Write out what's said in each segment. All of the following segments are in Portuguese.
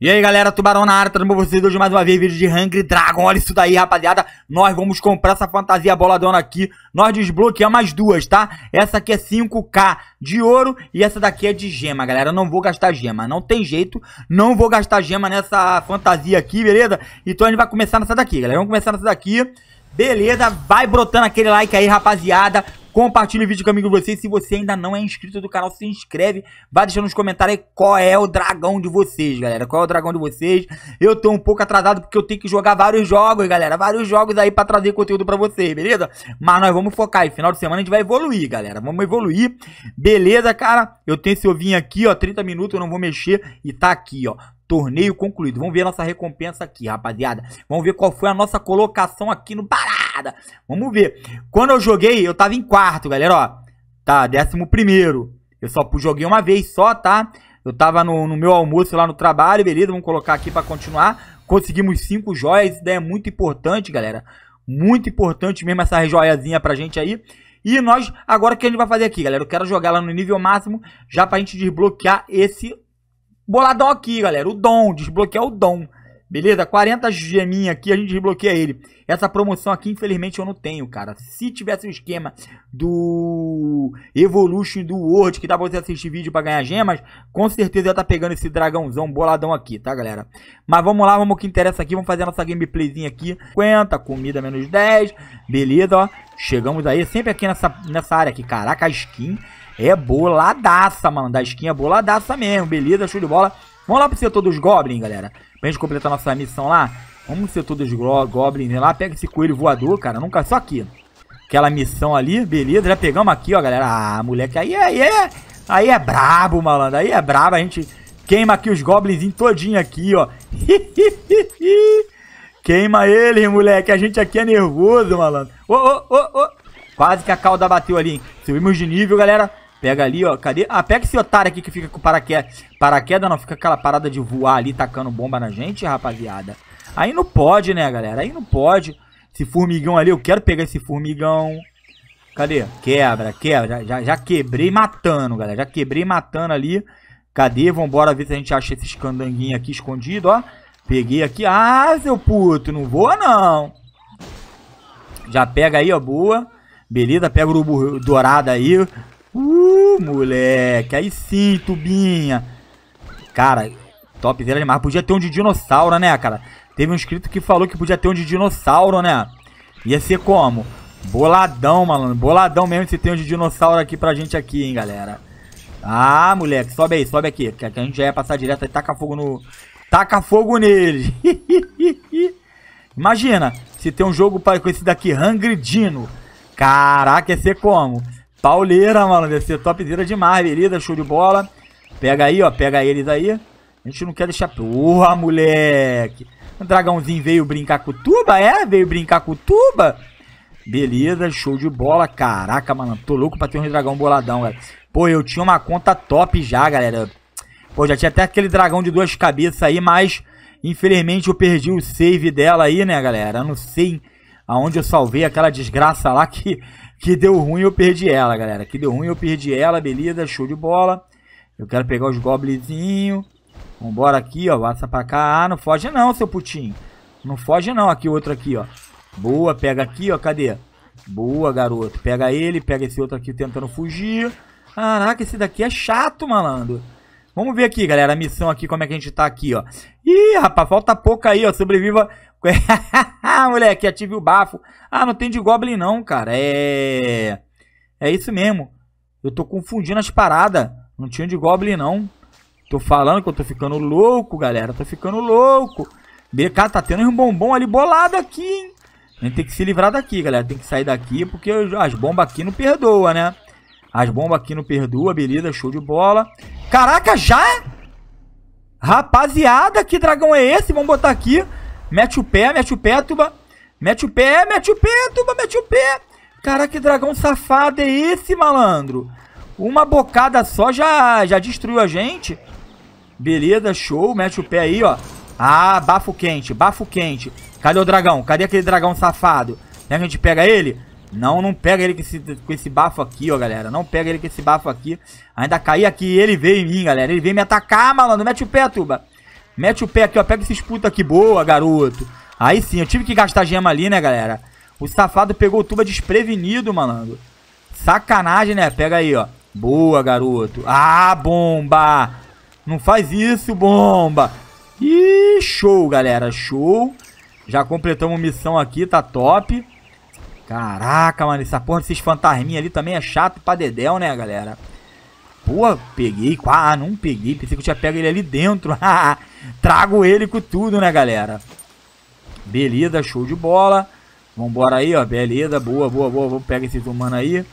E aí galera, Tubarão na área, trazendo pra vocês hoje mais uma vez vídeo de Hungry Dragon, olha isso daí rapaziada, nós vamos comprar essa fantasia boladona aqui, nós desbloqueamos mais duas, tá? Essa aqui é 5k de ouro e essa daqui é de gema, galera, eu não vou gastar gema, não tem jeito, não vou gastar gema nessa fantasia aqui, beleza? Então a gente vai começar nessa daqui, galera, vamos começar nessa daqui, beleza? Vai brotando aquele like aí rapaziada, Compartilhe o vídeo com amigo de vocês. Se você ainda não é inscrito do canal, se inscreve. Vai deixando nos comentários aí qual é o dragão de vocês, galera. Qual é o dragão de vocês. Eu tô um pouco atrasado porque eu tenho que jogar vários jogos, galera. Vários jogos aí pra trazer conteúdo pra vocês, beleza? Mas nós vamos focar aí. Final de semana a gente vai evoluir, galera. Vamos evoluir. Beleza, cara? Eu tenho esse ovinho aqui, ó. 30 minutos, eu não vou mexer. E tá aqui, ó. Torneio concluído. Vamos ver a nossa recompensa aqui, rapaziada. Vamos ver qual foi a nossa colocação aqui no Pará nada. Vamos ver. Quando eu joguei, eu tava em quarto, galera, ó. Tá, décimo primeiro. Eu só joguei uma vez só, tá? Eu tava no, no meu almoço lá no trabalho, beleza? Vamos colocar aqui pra continuar. Conseguimos cinco joias. Isso daí é muito importante, galera. Muito importante mesmo essa joiazinha pra gente aí. E nós, agora o que a gente vai fazer aqui, galera? Eu quero jogar lá no nível máximo, já pra gente desbloquear esse boladão aqui, galera. O dom, desbloquear o dom. Beleza? 40 geminha aqui, a gente desbloqueia ele. Essa promoção aqui, infelizmente, eu não tenho, cara. Se tivesse o um esquema do Evolution do World, que dá pra você assistir vídeo pra ganhar gemas, com certeza ia tá pegando esse dragãozão boladão aqui, tá, galera? Mas vamos lá, vamos ao que interessa aqui. Vamos fazer a nossa gameplayzinha aqui. 50, comida menos 10. Beleza, ó. Chegamos aí, sempre aqui nessa, nessa área aqui. Caraca, a skin é boladaça, mano. Da skin é boladaça mesmo, beleza? Show de bola. Vamos lá pro setor dos Goblins, galera. Pra gente completar nossa missão lá. Vamos pro setor dos Goblins né? lá. Pega esse coelho voador, cara. Nunca só aqui. Aquela missão ali, beleza. Já pegamos aqui, ó, galera. Ah, moleque, aí é, aí é, aí é brabo, malandro. Aí é brabo. A gente queima aqui os Goblins todinho aqui, ó. queima eles, moleque. A gente aqui é nervoso, malandro. Ô, ô, ô, ô. Quase que a cauda bateu ali, hein? Subimos de nível, galera. Pega ali, ó. Cadê? Ah, pega esse otário aqui que fica com paraquedas. Paraquedas não, fica aquela parada de voar ali, tacando bomba na gente, rapaziada. Aí não pode, né, galera? Aí não pode. Esse formigão ali, eu quero pegar esse formigão. Cadê? Quebra, quebra. Já, já quebrei matando, galera. Já quebrei matando ali. Cadê? Vambora ver se a gente acha esses candanguinhos aqui escondido, ó. Peguei aqui. Ah, seu puto, não voa não. Já pega aí, ó, boa. Beleza, pega o urubu dourado aí. Uh, moleque. Aí sim, tubinha. Cara, topzera demais. Podia ter um de dinossauro, né, cara? Teve um inscrito que falou que podia ter um de dinossauro, né? Ia ser como? Boladão, malandro. Boladão mesmo se tem um de dinossauro aqui pra gente aqui, hein, galera. Ah, moleque. Sobe aí, sobe aqui. Que a gente já ia passar direto e taca fogo no... Taca fogo nele. Imagina se tem um jogo com esse daqui, Hungry Dino. Caraca, ia ser como? Pauleira, mano. Deve ser topzera demais, beleza? Show de bola. Pega aí, ó. Pega eles aí. A gente não quer deixar... Porra, moleque. O dragãozinho veio brincar com tuba, é? Veio brincar com tuba. Beleza, show de bola. Caraca, mano. Tô louco pra ter um dragão boladão, velho. Pô, eu tinha uma conta top já, galera. Pô, já tinha até aquele dragão de duas cabeças aí, mas... Infelizmente eu perdi o save dela aí, né, galera? Eu não sei aonde eu salvei aquela desgraça lá que que deu ruim eu perdi ela, galera. Que deu ruim eu perdi ela, beleza, show de bola. Eu quero pegar os goblinzinhos. Vambora aqui, ó, passa pra cá. Ah, não foge não, seu putinho. Não foge não, aqui outro aqui, ó. Boa, pega aqui, ó, cadê? Boa, garoto. Pega ele, pega esse outro aqui tentando fugir. Caraca, esse daqui é chato, malandro. Vamos ver aqui, galera, a missão aqui, como é que a gente tá aqui, ó. Ih, rapaz, falta pouco aí, ó, sobreviva... Moleque, ative o bafo. Ah, não tem de Goblin não, cara. É... É isso mesmo. Eu tô confundindo as paradas. Não tinha de Goblin não. Tô falando que eu tô ficando louco, galera. Tô ficando louco. BK tá tendo um bombom ali bolado aqui, hein? A gente tem que se livrar daqui, galera. Tem que sair daqui porque as bombas aqui não perdoa, né? As bombas aqui não perdoa, beleza, show de bola. Caraca, já? Rapaziada, que dragão é esse? Vamos botar aqui. Mete o pé, mete o pé, tuba. Mete o pé, mete o pé, tuba, mete o pé. Caraca, que dragão safado é esse, malandro? Uma bocada só já, já destruiu a gente. Beleza, show. Mete o pé aí, ó. Ah, bafo quente, bafo quente. Cadê o dragão? Cadê aquele dragão safado? Né, a gente pega ele? Não, não pega ele com esse, com esse bafo aqui, ó, galera. Não pega ele com esse bafo aqui. Ainda caí aqui ele veio em mim, galera. Ele veio me atacar, malandro. Mete o pé, tuba. Mete o pé aqui, ó. Pega esses puta aqui. Boa, garoto. Aí sim, eu tive que gastar gema ali, né, galera? O safado pegou o tuba desprevenido, malandro. Sacanagem, né? Pega aí, ó. Boa, garoto. Ah, bomba. Não faz isso, bomba. Ih, show, galera. Show. Já completamos missão aqui, tá top. Caraca, mano, essa porra desses fantasminha ali também é chato pra dedéu, né, galera? Pô, peguei. Ah, não peguei. Pensei que eu tinha pego ele ali dentro. Trago ele com tudo, né, galera? Beleza, show de bola. Vambora aí, ó. Beleza, boa, boa, boa. Vamos pegar esses humanos aí.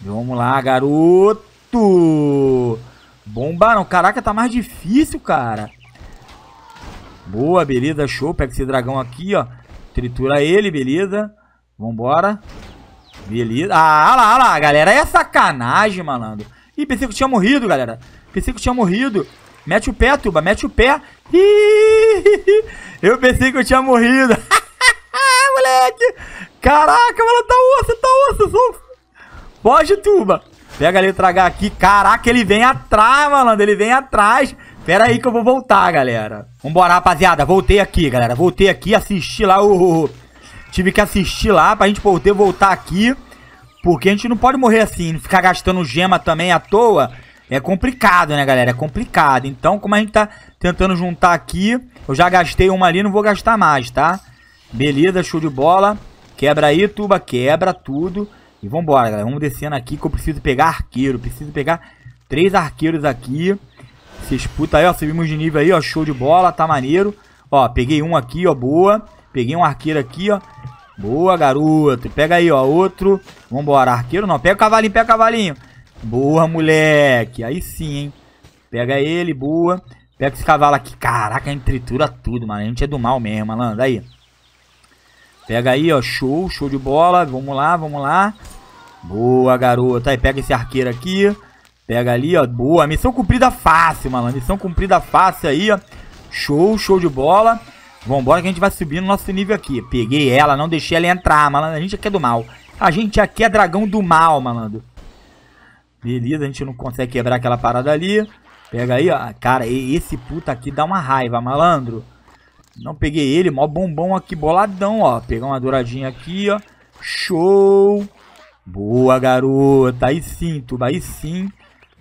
Vamos lá, garoto. Bombaram. Caraca, tá mais difícil, cara. Boa, beleza, show. Pega esse dragão aqui, ó. Tritura ele, beleza. Vambora. Beleza. Ah, lá, lá, galera. É sacanagem, malandro. Ih, pensei que tinha morrido, galera. Pensei que tinha morrido. Mete o pé, tuba. Mete o pé. Ih, eu pensei que eu tinha morrido. Moleque. Caraca, mano. Tá osso, tá osso. Só... Foge, tuba. Pega ali o tragar aqui. Caraca, ele vem atrás, malandro. Ele vem atrás. Pera aí que eu vou voltar, galera. Vambora, rapaziada. Voltei aqui, galera. Voltei aqui, assisti lá o Tive que assistir lá pra gente poder voltar aqui. Porque a gente não pode morrer assim, ficar gastando gema também à toa. É complicado, né, galera? É complicado. Então, como a gente tá tentando juntar aqui, eu já gastei uma ali, não vou gastar mais, tá? Beleza, show de bola. Quebra aí, tuba, quebra tudo. E vambora, galera. Vamos descendo aqui que eu preciso pegar arqueiro. Preciso pegar três arqueiros aqui. Vocês puta aí, ó. Subimos de nível aí, ó. Show de bola, tá maneiro. Ó, peguei um aqui, ó. Boa. Peguei um arqueiro aqui, ó. Boa, garoto. Pega aí, ó, outro. Vambora, arqueiro não. Pega o cavalinho, pega o cavalinho. Boa, moleque. Aí sim, hein. Pega ele, boa. Pega esse cavalo aqui. Caraca, a gente tritura tudo, mano. A gente é do mal mesmo, malandro. Aí. Pega aí, ó. Show, show de bola. Vamos lá, vamos lá. Boa, garota. Aí, pega esse arqueiro aqui. Pega ali, ó. Boa. Missão cumprida fácil, malandro. Missão cumprida fácil aí, ó. Show, show de bola. Vambora que a gente vai subir no nosso nível aqui. Peguei ela, não deixei ela entrar, malandro. A gente aqui é do mal. A gente aqui é dragão do mal, malandro. Beleza, a gente não consegue quebrar aquela parada ali. Pega aí, ó. Cara, esse puta aqui dá uma raiva, malandro. Não peguei ele, mó bombom aqui, boladão, ó. Pegar uma douradinha aqui, ó. Show! Boa, garota. Aí sim, tuba, aí sim.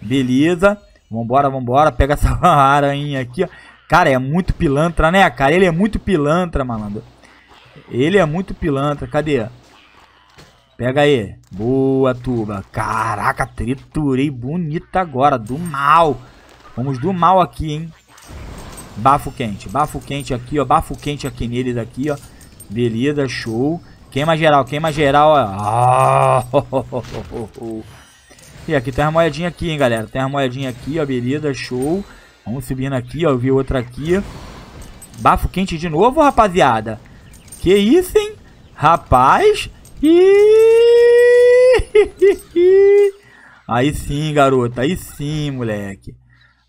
Beleza. Vambora, vambora. Pega essa aranha aqui, ó. Cara, é muito pilantra, né, cara? Ele é muito pilantra, malandro. Ele é muito pilantra. Cadê? Pega aí. Boa, Tuba. Caraca, triturei bonita agora. Do mal. Vamos do mal aqui, hein? Bafo quente. Bafo quente aqui, ó. Bafo quente aqui neles aqui, ó. Beleza, show. Queima geral, queima geral, ó. Ah, e aqui tem uma moedinha aqui, hein, galera. Tem uma moedinha aqui, ó. Beleza, show. Vamos subindo aqui, ó. Eu vi outra aqui. Bafo quente de novo, rapaziada. Que isso, hein? Rapaz. Aí sim, garota. Aí sim, moleque.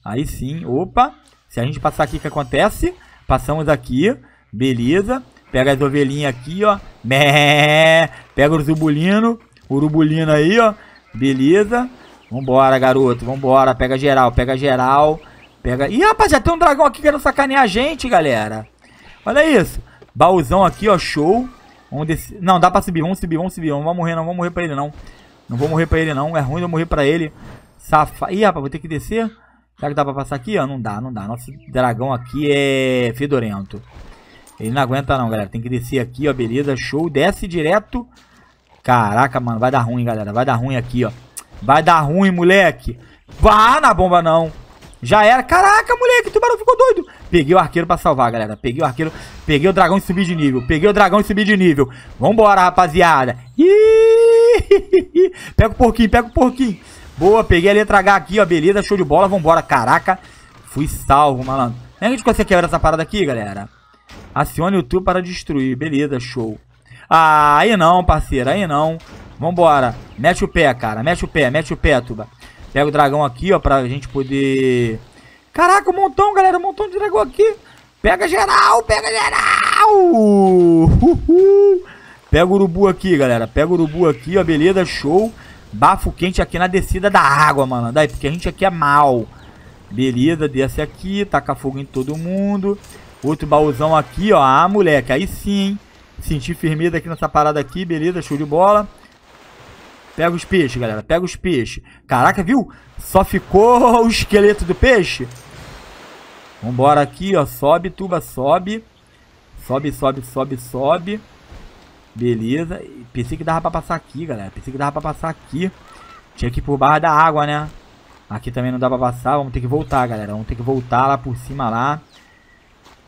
Aí sim. Opa. Se a gente passar aqui, o que acontece? Passamos aqui. Beleza. Pega as ovelhinhas aqui, ó. Mé. Pega os urubulino. Urubulino aí, ó. Beleza. Vambora, garoto. Vambora. Pega geral. Pega geral. Pega... Ih, rapaziada, tem um dragão aqui querendo sacanear a gente, galera. Olha isso. Baúzão aqui, ó, show. Vamos descer. Não, dá pra subir. Vamos subir, vamos subir. Não vou morrer, não. vamos morrer pra ele, não. Não vou morrer pra ele, não. É ruim eu morrer pra ele. Safa... Ih, rapaz, vou ter que descer. Será que dá pra passar aqui? Ó, não dá, não dá. Nosso dragão aqui é fedorento. Ele não aguenta não, galera. Tem que descer aqui, ó. Beleza, show. Desce direto. Caraca, mano. Vai dar ruim, galera. Vai dar ruim aqui, ó. Vai dar ruim, moleque. Vá na bomba, não. Já era. Caraca, moleque, o tubarão ficou doido. Peguei o arqueiro pra salvar, galera. Peguei o arqueiro. Peguei o dragão e subi de nível. Peguei o dragão e subi de nível. Vambora, rapaziada. Pega o porquinho, pega o porquinho. Boa, peguei a letra H aqui, ó. Beleza, show de bola. Vambora, caraca. Fui salvo, malandro. Como é que a gente consegue quebrar essa parada aqui, galera? Acione o tubo para destruir. Beleza, show. Ah, aí não, parceiro, aí não. Vambora. Mete o pé, cara. Mete o pé, mete o pé, tuba. Pega o dragão aqui, ó, pra gente poder... Caraca, um montão, galera, um montão de dragão aqui. Pega geral, pega geral! Uhul. Pega o urubu aqui, galera. Pega o urubu aqui, ó, beleza, show. Bafo quente aqui na descida da água, mano. Daí, porque a gente aqui é mal. Beleza, desce aqui, taca fogo em todo mundo. Outro baúzão aqui, ó. Ah, moleque, aí sim, hein? Senti firmeza aqui nessa parada aqui, beleza, show de bola. Pega os peixes, galera. Pega os peixes. Caraca, viu? Só ficou o esqueleto do peixe. Vambora aqui, ó. Sobe, tuba, sobe. Sobe, sobe, sobe, sobe. Beleza. Pensei que dava pra passar aqui, galera. Pensei que dava pra passar aqui. Tinha que ir por barra da água, né? Aqui também não dá pra passar. Vamos ter que voltar, galera. Vamos ter que voltar lá por cima, lá.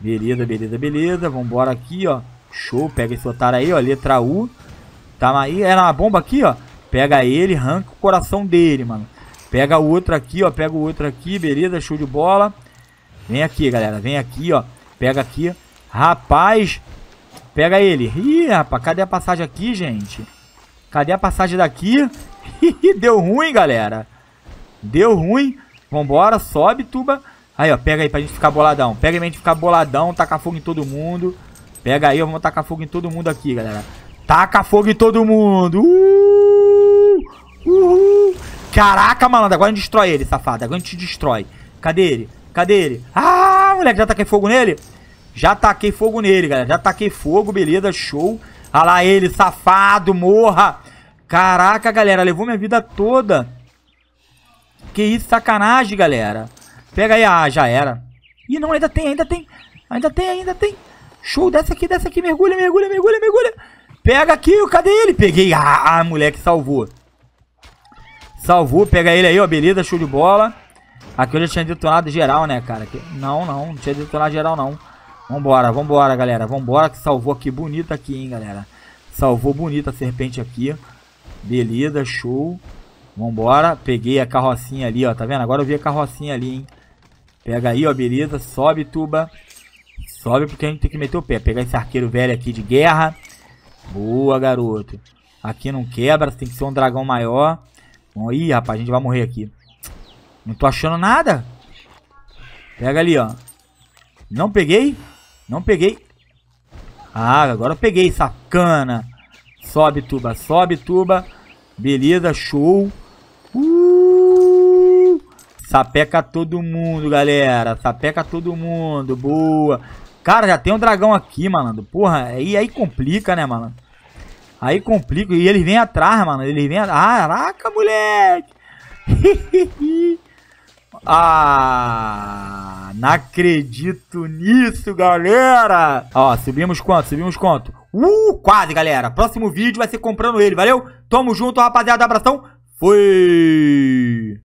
Beleza, beleza, beleza. Vambora aqui, ó. Show. Pega esse otário aí, ó. Letra U. Tá aí. Era é uma bomba aqui, ó. Pega ele, arranca o coração dele, mano. Pega o outro aqui, ó. Pega o outro aqui, beleza? Show de bola. Vem aqui, galera. Vem aqui, ó. Pega aqui. Rapaz. Pega ele. Ih, rapaz. Cadê a passagem aqui, gente? Cadê a passagem daqui? Deu ruim, galera. Deu ruim. Vambora. Sobe, tuba. Aí, ó. Pega aí pra gente ficar boladão. Pega aí pra gente ficar boladão. Taca fogo em todo mundo. Pega aí. Vamos tacar fogo em todo mundo aqui, galera. Taca fogo em todo mundo. Uh! Uhul. Caraca, malandro. Agora a gente destrói ele, safado. Agora a gente destrói. Cadê ele? Cadê ele? Ah, moleque, já taquei fogo nele? Já taquei fogo nele, galera. Já taquei fogo, beleza, show. Olha lá ele, safado, morra. Caraca, galera, levou minha vida toda. Que isso, sacanagem, galera. Pega aí, ah, já era. Ih, não, ainda tem, ainda tem. Ainda tem, ainda tem. Show, desce aqui, desce aqui, mergulha, mergulha, mergulha, mergulha. Pega aqui, cadê ele? Peguei, ah, ah moleque, salvou. Salvou, pega ele aí, ó, beleza, show de bola. Aqui eu já tinha detonado geral, né, cara? Aqui... Não, não, não tinha detonado geral, não. Vambora, vambora, galera. Vambora, que salvou aqui bonita aqui, hein, galera. Salvou bonita a serpente aqui. Beleza, show. Vambora. Peguei a carrocinha ali, ó. Tá vendo? Agora eu vi a carrocinha ali, hein. Pega aí, ó, beleza. Sobe, tuba. Sobe porque a gente tem que meter o pé. Pegar esse arqueiro velho aqui de guerra. Boa, garoto. Aqui não quebra, tem que ser um dragão maior. Bom, então, ih, rapaz, a gente vai morrer aqui. Não tô achando nada. Pega ali, ó. Não peguei. Não peguei. Ah, agora eu peguei, sacana. Sobe, tuba, sobe, tuba. Beleza, show. Uh! Sapeca todo mundo, galera. Sapeca todo mundo. Boa. Cara, já tem um dragão aqui, malandro. Porra, aí, aí complica, né, malandro? Aí complica. E ele vem atrás, mano. Ele vem, atrás. Caraca, moleque! ah, não acredito nisso, galera! Ó, subimos quanto? Subimos quanto? Uh, quase, galera! Próximo vídeo vai ser comprando ele, valeu? Tamo junto, rapaziada. Abração. Fui!